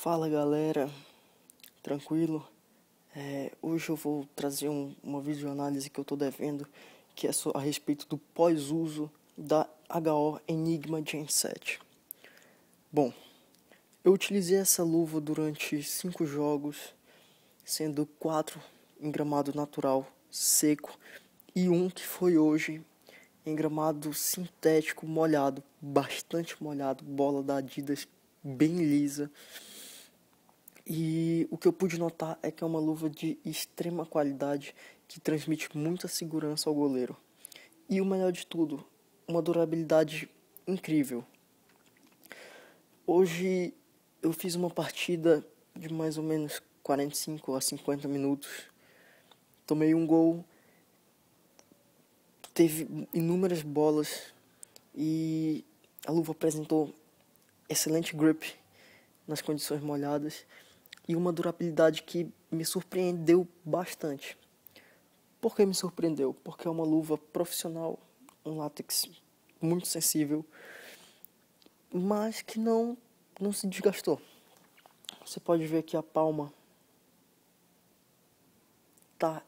Fala galera, tranquilo? É, hoje eu vou trazer um, uma videoanálise que eu tô devendo, que é a respeito do pós-uso da HO Enigma Gen 7. Bom, eu utilizei essa luva durante cinco jogos, sendo quatro em gramado natural seco e um que foi hoje em gramado sintético molhado, bastante molhado, bola da Adidas bem lisa. E o que eu pude notar é que é uma luva de extrema qualidade que transmite muita segurança ao goleiro. E o melhor de tudo, uma durabilidade incrível. Hoje eu fiz uma partida de mais ou menos 45 a 50 minutos. Tomei um gol, teve inúmeras bolas e a luva apresentou excelente grip nas condições molhadas e uma durabilidade que me surpreendeu bastante. Por que me surpreendeu? Porque é uma luva profissional, um látex muito sensível, mas que não, não se desgastou. Você pode ver que a palma tá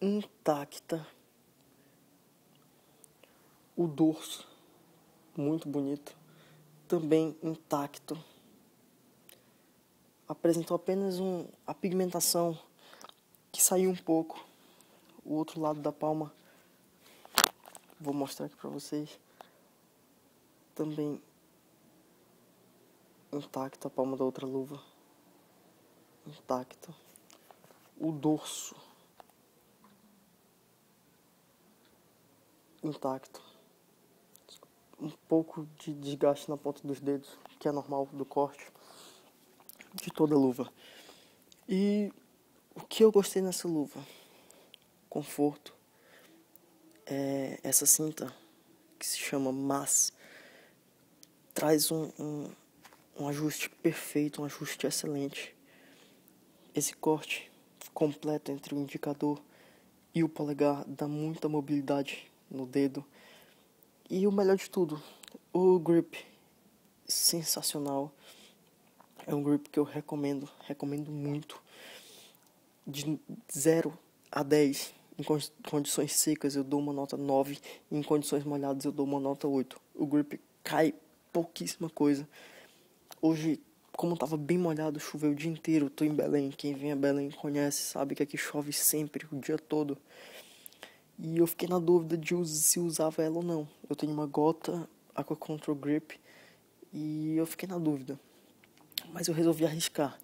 intacta. O dorso, muito bonito, também intacto apresentou apenas um, a pigmentação que saiu um pouco. O outro lado da palma, vou mostrar aqui para vocês, também intacto, a palma da outra luva intacto. O dorso intacto. Um pouco de desgaste na ponta dos dedos, que é normal do corte de toda luva. E o que eu gostei nessa luva? Conforto. É essa cinta que se chama MAS traz um, um, um ajuste perfeito, um ajuste excelente. Esse corte completo entre o indicador e o polegar dá muita mobilidade no dedo. E o melhor de tudo, o grip sensacional. É um grupo que eu recomendo, recomendo muito. De 0 a 10, em condições secas eu dou uma nota 9, em condições molhadas eu dou uma nota 8. O grip cai pouquíssima coisa. Hoje, como estava bem molhado, choveu o dia inteiro. estou em Belém, quem vem a Belém conhece, sabe que aqui chove sempre, o dia todo. E eu fiquei na dúvida de se usava ela ou não. Eu tenho uma gota Aqua Control Grip e eu fiquei na dúvida mas eu resolvi arriscar.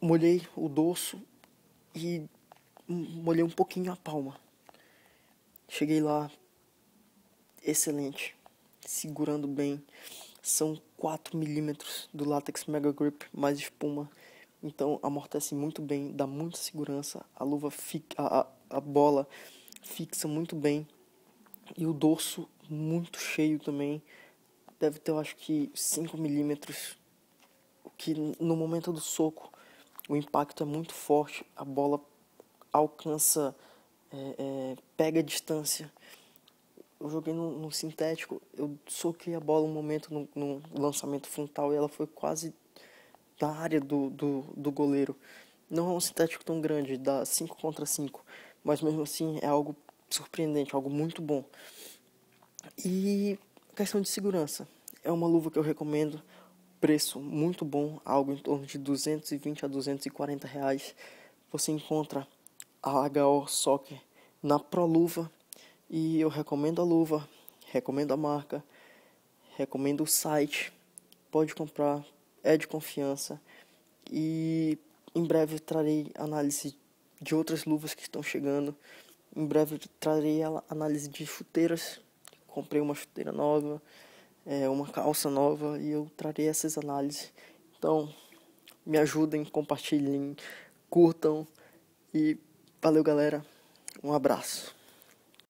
Molhei o dorso e molhei um pouquinho a palma. Cheguei lá excelente, segurando bem. São 4 milímetros do látex Mega Grip mais espuma, então amortece muito bem, dá muita segurança. A luva fica, a, a bola fixa muito bem e o dorso muito cheio também. Deve ter, eu acho que 5 milímetros que no momento do soco o impacto é muito forte, a bola alcança, é, é, pega distância. Eu joguei no, no, sintético, eu soquei a bola um momento no, no, lançamento frontal e ela foi quase da área do, do, do goleiro. Não é um sintético tão grande, dá 5 contra 5, mas mesmo assim é algo surpreendente, algo muito bom. E questão de segurança. É uma luva que eu recomendo preço muito bom, algo em torno de 220 a 240 reais. Você encontra a HO Soccer na ProLuva e eu recomendo a luva, recomendo a marca, recomendo o site. Pode comprar, é de confiança e em breve trarei análise de outras luvas que estão chegando. Em breve trarei análise de chuteiras. Comprei uma chuteira nova é, uma calça nova e eu trarei essas análises. Então, me ajudem, compartilhem, curtam e valeu, galera. Um abraço.